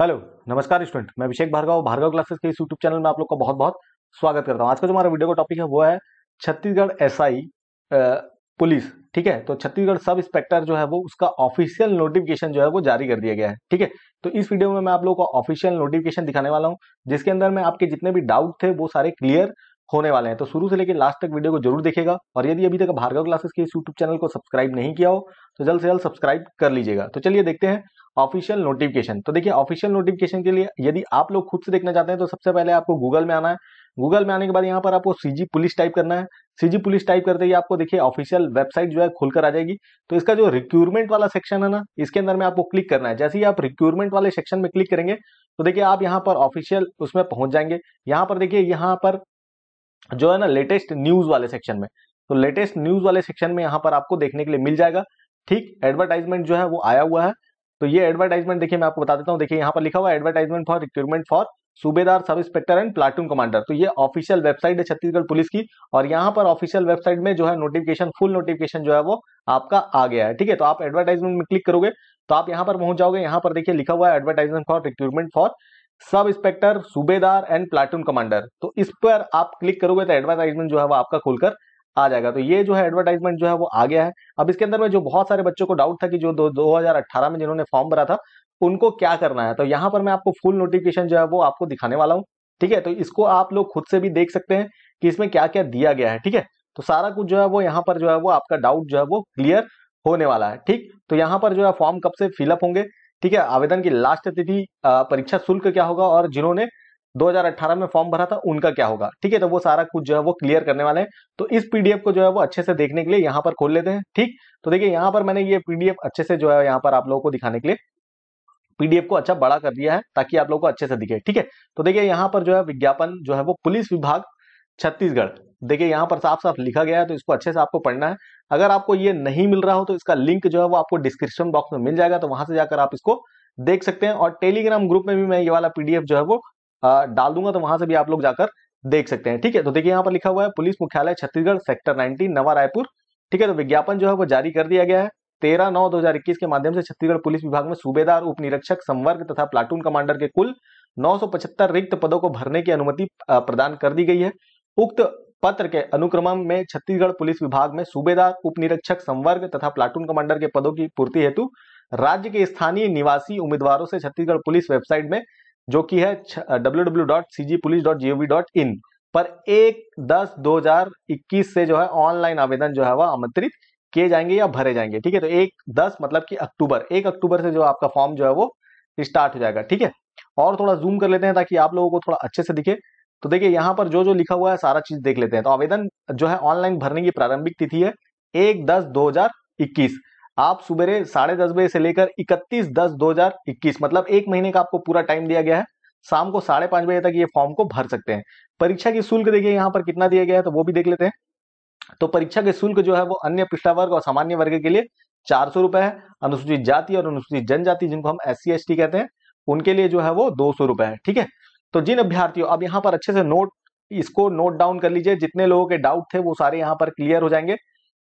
hello नमस्कार student मैं अभिषेक Bhargava Bhargava classes के इस यूट्यूब चैनल में आप लोग का बहुत बहुत स्वागत करता हूँ आज का जो हमारा वीडियो का टॉपिक है वो है छत्तीसगढ़ एसआई पुलिस ठीक है तो छत्तीसगढ़ सब इंस्पेक्टर जो है वो उसका ऑफिशियल नोटिफिकेशन जो है वो जारी कर दिया गया है ठीक है तो इस वीडियो में मैं आप लोगों को ऑफिशियल नोटिफिकेशन दिखाने वाला हूँ जिसके अंदर मैं आपके जितने भी डाउट थे वो सारे क्लियर होने वाले हैं तो शुरू से लेकर लास्ट तक वीडियो को जरूर देखेगा और यदि अभी तक भार्गव क्लासेस के इस यूट्यूब चैनल को सब्सक्राइब नहीं किया हो तो जल्द से जल्द सब्सक्राइब कर लीजिएगा तो चलिए देखते हैं ऑफिशियल नोटिफिकेशन तो देखिए ऑफिशियल नोटिफिकेशन के लिए यदि आप लोग खुद से देखना चाहते हैं तो सबसे पहले आपको गूगल में आना है गूगल में आने के बाद यहाँ पर आपको सीजी पुलिस टाइप करना है सीजी पुलिस टाइप करते ही आपको देखिए ऑफिशियल वेबसाइट जो है खुलकर आ जाएगी तो इसका जो रिक्यूरमेंट वाला सेक्शन है ना इसके अंदर में आपको क्लिक करना है जैसे ही आप रिक्यूरमेंट वाले सेक्शन में क्लिक करेंगे तो देखिए आप यहाँ पर ऑफिशियल उसमें पहुंच जाएंगे यहाँ पर देखिए यहाँ पर जो है ना लेटेस्ट न्यूज वाले सेक्शन में तो लेटेस्ट न्यूज वाले सेक्शन में यहाँ पर आपको देखने के लिए मिल जाएगा ठीक एडवर्टाइजमेंट जो है वो आया हुआ है तो ये एडवर्टाइजमेंट देखिए मैं आपको बता देता हूँ देखिए यहाँ पर लिखा हुआ एडवर्टाइजमेंट फॉर रिक्रूटमेंट फॉर सूबेदार sub inspector and platoon commander तो ये ऑफिशियल वेबसाइट है छत्तीसगढ़ पुलिस की और यहाँ पर ऑफिशियल वेबसाइट में जो है नोटिफिकेशन फुल नोटिफिकेशन जो है वो आपका आ गया है ठीक है तो आप एडवर्टाइजमेंट में क्लिक करोगे तो आप यहाँ पर पहुंच जाओगे यहाँ पर देखिए लिखा हुआ है advertisement for recruitment for sub inspector सूबेदार एंड प्लाटून कमांडर तो इस पर आप क्लिक करोगे तो एडवर्टाइजमेंट जो है वो आपका खुलकर आ जाएगा तो ये जो है एडवर्टाइजमेंट जो है वो आ गया है अब इसके अंदर में जो बहुत सारे बच्चों को डाउट था कि जो दो, दो में जिन्होंने फॉर्म भरा था उनको क्या करना है तो यहाँ पर मैं आपको फुल नोटिफिकेशन जो है वो आपको दिखाने वाला हूँ ठीक है तो इसको आप लोग खुद से भी देख सकते हैं कि इसमें क्या क्या दिया गया है ठीक है तो सारा कुछ जो है वो यहाँ पर जो है वो आपका डाउट जो है वो क्लियर होने वाला है ठीक तो यहाँ पर जो है फॉर्म कब से फिलअप होंगे ठीक है आवेदन की लास्ट तिथि परीक्षा शुल्क क्या होगा और जिन्होंने 2018 में फॉर्म भरा था उनका क्या होगा ठीक है तो वो सारा कुछ जो है वो क्लियर करने वाले हैं तो इस पीडीएफ को जो है वो अच्छे से देखने के लिए यहाँ पर खोल लेते हैं ठीक तो देखिए यहाँ पर मैंने ये पीडीएफ अच्छे से जो है यहाँ पर आप लोगों को दिखाने के लिए पीडीएफ को अच्छा बड़ा कर दिया है ताकि आप लोग को अच्छे से दिखे ठीक है तो देखिए यहाँ पर जो है विज्ञापन जो है वो पुलिस विभाग छत्तीसगढ़ देखिए यहाँ पर साफ साफ लिखा गया है तो इसको अच्छे से आपको पढ़ना है अगर आपको ये नहीं मिल रहा हो तो इसका लिंक जो है वो आपको डिस्क्रिप्शन बॉक्स में मिल जाएगा तो वहां से जाकर आप इसको देख सकते हैं और टेलीग्राम ग्रुप में भी मैं ये वाला पीडीएफ जो है वो डाल दूंगा तो वहां से भी आप लोग जाकर देख सकते हैं ठीक है तो देखिए यहाँ पर लिखा हुआ है पुलिस मुख्यालय छत्तीसगढ़ सेक्टर नाइनटीन नवा रायपुर ठीक है तो विज्ञापन जो है वो जारी कर दिया गया है तेरह नौ दो हजार इक्कीस के माध्यम से छत्तीसगढ़ पुलिस विभाग में सूबेदार उप निरीक्षक संवर्ग तथा प्लाटून कमांडर के कुल नौ रिक्त पदों को भरने की अनुमति प्रदान कर दी गई है उक्त पत्र के अनुक्रम में छत्तीसगढ़ पुलिस विभाग में सूबेदार उप निरीक्षक संवर्ग तथा प्लाटून कमांडर के पदों की पूर्ति हेतु राज्य के स्थानीय निवासी उम्मीदवारों से छत्तीसगढ़ पुलिस वेबसाइट में जो कि है www.cgpolice.gov.in पर एक दस दो हजार इक्कीस से जो है ऑनलाइन आवेदन जो है वह आमंत्रित किए जाएंगे या भरे जाएंगे ठीक है तो एक दस मतलब कि अक्टूबर एक अक्टूबर से जो आपका फॉर्म जो है वो स्टार्ट हो जाएगा ठीक है और थोड़ा जूम कर लेते हैं ताकि आप लोगों को थोड़ा अच्छे से दिखे तो देखिए यहाँ पर जो जो लिखा हुआ है सारा चीज देख लेते हैं तो आवेदन जो है ऑनलाइन भरने की प्रारंभिक तिथि है एक दस दो हजार इक्कीस आप सुबह साढ़े दस बजे से लेकर इकतीस दस दो हजार इक्कीस मतलब एक महीने का आपको पूरा टाइम दिया गया है शाम को साढ़े पांच बजे तक ये फॉर्म को भर सकते हैं परीक्षा की शुल्क देखिए यहाँ पर कितना दिया गया है तो वो भी देख लेते हैं तो परीक्षा के शुल्क जो है वो अन्य पिछड़ा वर्ग और सामान्य वर्ग के लिए चार सौ रुपए है अनुसूचित जाति और अनुसूचित जनजाति जिनको हम एस सी कहते हैं उनके लिए जो है वो दो सौ रुपए है ठीक है तो जिन अभ्यर्थियों अब यहाँ पर अच्छे से नोट इसको नोट डाउन कर लीजिए जितने लोगों के डाउट थे वो सारे यहाँ पर क्लियर हो जाएंगे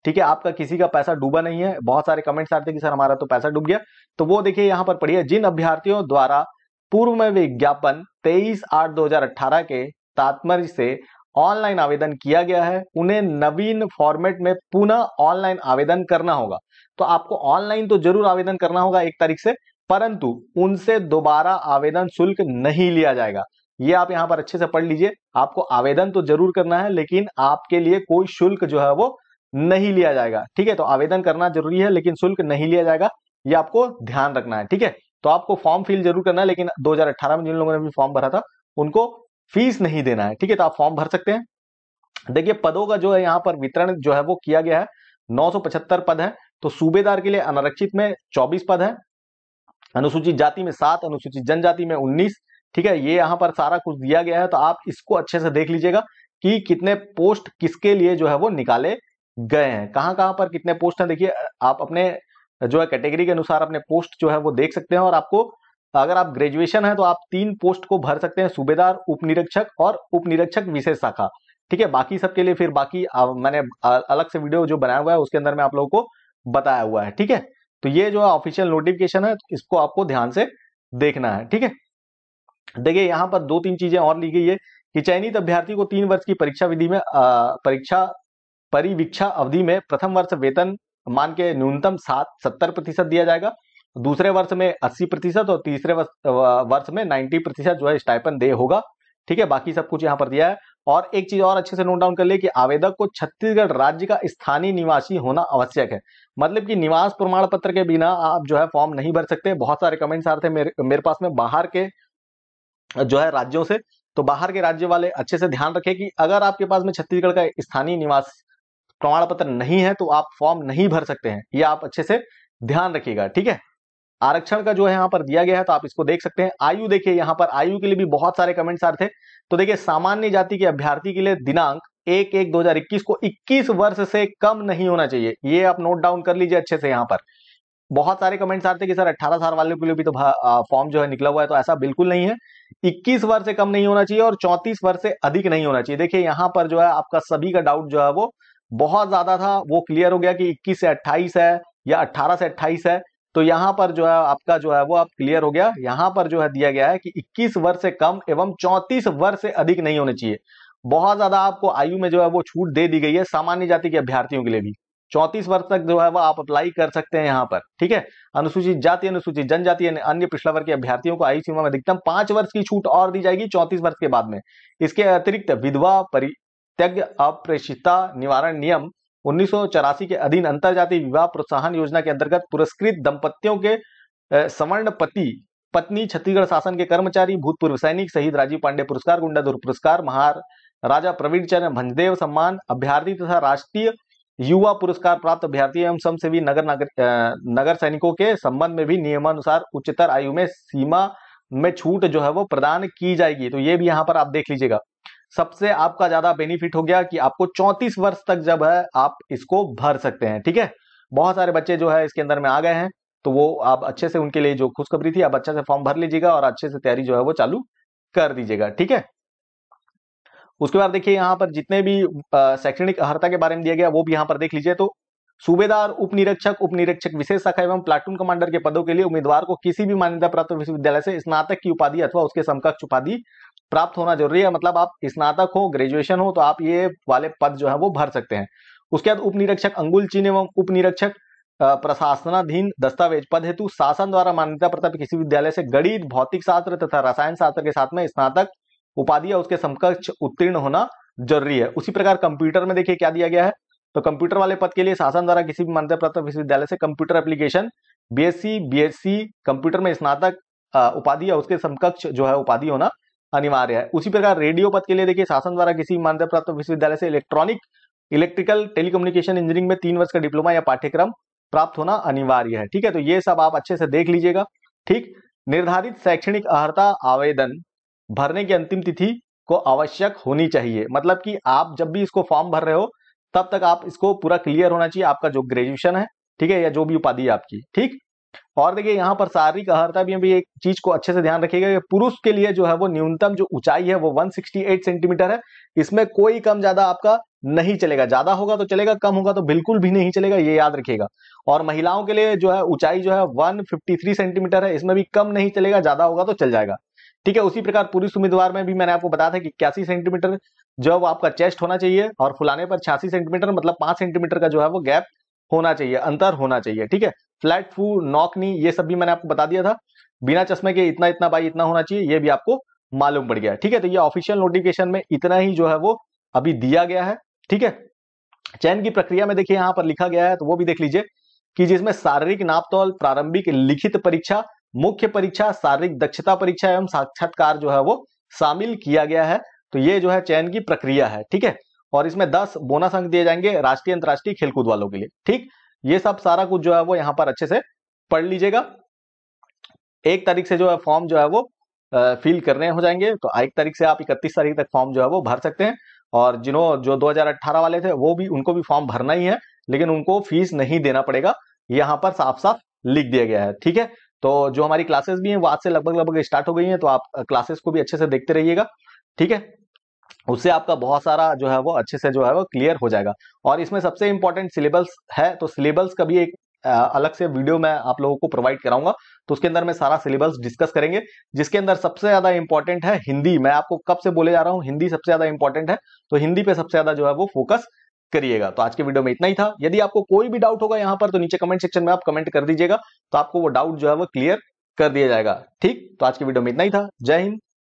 ठीक है आपका किसी का पैसा डूबा नहीं है बहुत सारे कमेंट्स आते हैं कि सर हमारा तो पैसा डूब गया तो वो देखिए यहाँ पर पढ़िए जिन अभ्यर्थियों द्वारा पूर्व में विज्ञापन 23 आठ 2018 के तात्पर्य से ऑनलाइन आवेदन किया गया है उन्हें नवीन फॉर्मेट में पुनः ऑनलाइन आवेदन करना होगा तो आपको ऑनलाइन तो जरूर आवेदन करना होगा एक तारीख से परंतु उनसे दोबारा आवेदन शुल्क नहीं लिया जाएगा ये आप यहाँ पर अच्छे से पढ़ लीजिए आपको आवेदन तो जरूर करना है लेकिन आपके लिए कोई शुल्क जो है वो नहीं लिया जाएगा ठीक है तो आवेदन करना जरूरी है लेकिन शुल्क नहीं लिया जाएगा ये आपको ध्यान रखना है ठीक है तो आपको फॉर्म फिल जरूर करना है लेकिन 2018 में जिन लोगों ने भी फॉर्म भरा था उनको फीस नहीं देना है ठीक है तो आप फॉर्म भर सकते हैं देखिए पदों का जो है यहाँ पर वितरण जो है वो किया गया है नौ पद है तो सूबेदार के लिए अनारक्षित में चौबीस पद है अनुसूचित जाति में सात अनुसूचित जनजाति में उन्नीस ठीक है ये यहाँ पर सारा कुछ दिया गया है तो आप इसको अच्छे से देख लीजिएगा कि कितने पोस्ट किसके लिए जो है वो निकाले गए हैं कहां कहां पर कितने पोस्ट हैं देखिए आप अपने जो है कैटेगरी के अनुसार अपने पोस्ट जो है वो देख सकते हैं और आपको अगर आप ग्रेजुएशन है तो आप तीन पोस्ट को भर सकते हैं सूबेदार उप निरीक्षक और उप निरीक्षक विशेष शाखा ठीक है बाकी सबके लिए फिर बाकी आ, मैंने अलग से वीडियो जो बनाया हुआ है उसके अंदर में आप लोगों को बताया हुआ है ठीक है तो ये जो है ऑफिशियल नोटिफिकेशन है तो इसको आपको ध्यान से देखना है ठीक है देखिए यहाँ पर दो तीन चीजें और ली गई है कि चयनित अभ्यर्थी को तीन वर्ष की परीक्षा विधि में परीक्षा परिवीक्षा अवधि में प्रथम वर्ष वेतन मान के न्यूनतम सात सत्तर प्रतिशत दिया जाएगा दूसरे वर्ष में अस्सी प्रतिशत और तीसरे वर्ष में नाइन्टी प्रतिशत जो है स्टाइपन दे होगा ठीक है बाकी सब कुछ यहाँ पर दिया है और एक चीज और अच्छे से नोट डाउन कर ले कि आवेदक को छत्तीसगढ़ राज्य का स्थानीय निवासी होना आवश्यक है मतलब कि निवास प्रमाण पत्र के बिना आप जो है फॉर्म नहीं भर सकते बहुत सारे कमेंट्स आ रहे थे मेरे मेरे पास में बाहर के जो है राज्यों से तो बाहर के राज्य वाले अच्छे से ध्यान रखें कि अगर आपके पास में छत्तीसगढ़ का स्थानीय निवास प्रमाण पत्र नहीं है तो आप फॉर्म नहीं भर सकते हैं ये आप अच्छे से ध्यान रखिएगा ठीक है आरक्षण का जो है यहाँ पर दिया गया है तो आप इसको देख सकते हैं आयु देखिए यहाँ पर आयु के लिए भी बहुत सारे कमेंट्स आ रहे थे तो देखिए सामान्य जाति के अभ्यर्थी के लिए दिनांक एक एक इक्कीस को 21 वर्ष से कम नहीं होना चाहिए ये आप नोट डाउन कर लीजिए अच्छे से यहाँ पर बहुत सारे कमेंट्स आ रहे थे कि सर अट्ठारह साल वालों के लिए भी तो फॉर्म जो है निकला हुआ है तो ऐसा बिल्कुल नहीं है इक्कीस वर्ष से कम नहीं होना चाहिए और चौंतीस वर्ष से अधिक नहीं होना चाहिए देखिये यहाँ पर जो है आपका सभी का डाउट जो है वो बहुत ज्यादा था वो क्लियर हो गया कि 21 से 28 है या 18 से 28 है तो यहाँ पर जो है आपका जो है वो आप क्लियर हो गया यहाँ पर जो है दिया गया है कि 21 वर्ष से कम एवं 34 वर्ष से अधिक नहीं होने चाहिए बहुत ज्यादा आपको आयु में जो है वो छूट दे दी गई है सामान्य जाति के अभ्यर्थियों के लिए भी चौंतीस वर्ष तक जो है वो आप अप्लाई कर सकते हैं यहाँ पर ठीक है अनुसूचित जाति अनुसूचित जनजाति अन्य पिछड़ा वर्ग के अभ्यर्थियों को आयु सीमा में अधिकतम पांच वर्ष की छूट और दी जाएगी चौंतीस वर्ष के बाद में इसके अतिरिक्त विधवा परि, त्यज्ञ अप्रेषिता निवारण नियम उन्नीस के अधीन अंतर्जातीय विवाह प्रोत्साहन योजना के अंतर्गत पुरस्कृत दंपतियों के सवर्ण पति पत्नी छत्तीसगढ़ शासन के कर्मचारी भूतपूर्व सैनिक शहीद राजीव पांडे पुरस्कार गुंडाधुर पुरस्कार महाराजा प्रवीण चरण भंजदेव सम्मान अभ्यर्थी तथा राष्ट्रीय युवा पुरस्कार प्राप्त अभ्यर्थी एवं स्वयंसेवी नगर नगर नगर सैनिकों के संबंध में भी नियमानुसार उच्चतर आयु में सीमा में छूट जो है वो प्रदान की जाएगी तो ये भी यहाँ पर आप देख लीजिएगा सबसे आपका ज्यादा बेनिफिट हो गया कि आपको 34 वर्ष तक जब है आप इसको भर सकते हैं ठीक है बहुत सारे बच्चे जो है इसके अंदर में आ गए हैं तो वो आप अच्छे से उनके लिए जो खुशखबरी थी आप अच्छे से फॉर्म भर लीजिएगा और अच्छे से तैयारी जो है वो चालू कर दीजिएगा ठीक है उसके बाद देखिए यहाँ पर जितने भी शैक्षणिक अर्ता के बारे में दिया गया वो भी यहाँ पर देख लीजिए तो सूबेदार उप निरीक्षक उप निरीक्षक विशेष शाखा एवं प्लाटून कमांडर के पदों के लिए उम्मीदवार को किसी भी मान्यता प्राप्त विश्वविद्यालय से स्नातक की उपाधि अथवा उसके समकक्ष उपाधि प्राप्त होना जरूरी है मतलब आप स्नातक हो ग्रेजुएशन हो तो आप ये वाले पद जो है वो भर सकते हैं उसके बाद उप निरीक्षक अंगुल चीन एवं उप निरीक्षक प्रशासनाधीन दस्तावेज पद हेतु शासन द्वारा मान्यता प्राप्त किसी विद्यालय से गणित भौतिक शास्त्र तथा रसायन शास्त्र के साथ में स्नातक उपाधि या उसके समकक्ष उत्तीर्ण होना जरूरी है उसी प्रकार कंप्यूटर में देखिए क्या दिया गया है तो कंप्यूटर वाले पद के लिए शासन द्वारा किसी भी मान्यता प्राप्त विश्वविद्यालय से computer application BSc BSc computer में स्नातक उपाधि या उसके समकक्ष जो है उपाधि होना अनिवार्य है उसी प्रकार रेडियो पद के लिए देखिए शासन द्वारा किसी भी मान्यता प्राप्त विश्वविद्यालय से इलेक्ट्रॉनिक इलेक्ट्रिकल टेलीकम्युनिकेशन इंजीनियरिंग में तीन वर्ष का डिप्लोमा या पाठ्यक्रम प्राप्त होना अनिवार्य है ठीक है तो ये सब आप अच्छे से देख लीजिएगा ठीक निर्धारित शैक्षणिक अर्ता आवेदन भरने की अंतिम तिथि को आवश्यक होनी चाहिए मतलब कि आप जब भी इसको फॉर्म भर रहे हो तब तक आप इसको पूरा क्लियर होना चाहिए आपका जो ग्रेजुएशन है ठीक है या जो भी उपाधि है आपकी ठीक और देखिए यहाँ पर शारीरिक अहर्ता भी, भी एक चीज को अच्छे से ध्यान रखिएगा पुरुष के लिए जो है वो न्यूनतम जो ऊंचाई है वो 168 सेंटीमीटर है इसमें कोई कम ज्यादा आपका नहीं चलेगा ज्यादा होगा तो चलेगा कम होगा तो बिल्कुल भी नहीं चलेगा ये याद रखिएगा और महिलाओं के लिए जो है ऊंचाई जो है वन सेंटीमीटर है इसमें भी कम नहीं चलेगा ज्यादा होगा तो चल जाएगा ठीक है उसी प्रकार पुरुष उम्मीदवार में भी मैंने आपको बताया था कि इक्यासी सेंटीमीटर जब आपका चेस्ट होना चाहिए और फुलाने पर छियासी सेंटीमीटर मतलब पांच सेंटीमीटर का जो है वो गैप होना चाहिए अंतर होना चाहिए ठीक है फ्लैट फू नॉकनी ये सब भी मैंने आपको बता दिया था बिना चश्मे के इतना इतना बाई इतना होना चाहिए ये भी आपको मालूम पड़ गया ठीक है तो ये ऑफिशियल नोटिफिकेशन में इतना ही जो है वो अभी दिया गया है ठीक है चयन की प्रक्रिया में देखिए यहाँ पर लिखा गया है तो वो भी देख लीजिए कि जिसमें शारीरिक नापतौल प्रारंभिक लिखित परीक्षा मुख्य परीक्षा शारीरिक दक्षता परीक्षा एवं साक्षात्कार जो है वो शामिल किया गया है तो ये जो है चयन की प्रक्रिया है ठीक है और इसमें दस बोनस अंक दिए जाएंगे राष्ट्रीय अंतर्राष्ट्रीय खेलकूद वालों के लिए ठीक ये सब सारा कुछ जो है वो यहाँ पर अच्छे से पढ़ लीजिएगा एक तारीख से जो है फॉर्म जो है वो फिल करने हो जाएंगे तो एक तारीख से आप इकतीस तारीख तक फॉर्म जो है वो भर सकते हैं और जिन्हों जो 2018 वाले थे वो भी उनको भी फॉर्म भरना ही है लेकिन उनको फीस नहीं देना पड़ेगा यहाँ पर साफ साफ लिख दिया गया है ठीक है तो जो हमारी क्लासेस भी हैं वो आज से लगभग लगभग स्टार्ट हो गई हैं तो आप क्लासेस को भी अच्छे से देखते रहिएगा ठीक है उससे आपका बहुत सारा जो है वो अच्छे से जो है वो क्लियर हो जाएगा और इसमें सबसे इंपॉर्टेंट सिलेबस है तो सिलेबस का भी एक अलग से वीडियो मैं आप लोगों को प्रोवाइड कराऊंगा तो उसके अंदर मैं सारा सिलेबस डिस्कस करेंगे जिसके अंदर सबसे ज्यादा इंपॉर्टेंट है हिंदी मैं आपको कब से बोले जा रहा हूँ हिंदी सबसे ज्यादा इंपॉर्टेंट है तो हिंदी पे सबसे ज्यादा जो है वो फोकस करिएगा तो आज के वीडियो में इतना ही था यदि आपको कोई भी डाउट होगा यहाँ पर तो नीचे कमेंट सेक्शन में आप कमेंट कर दीजिएगा तो आपको वो डाउट जो है वो क्लियर कर दिया जाएगा ठीक तो आज के वीडियो में इतना ही था जय हिंद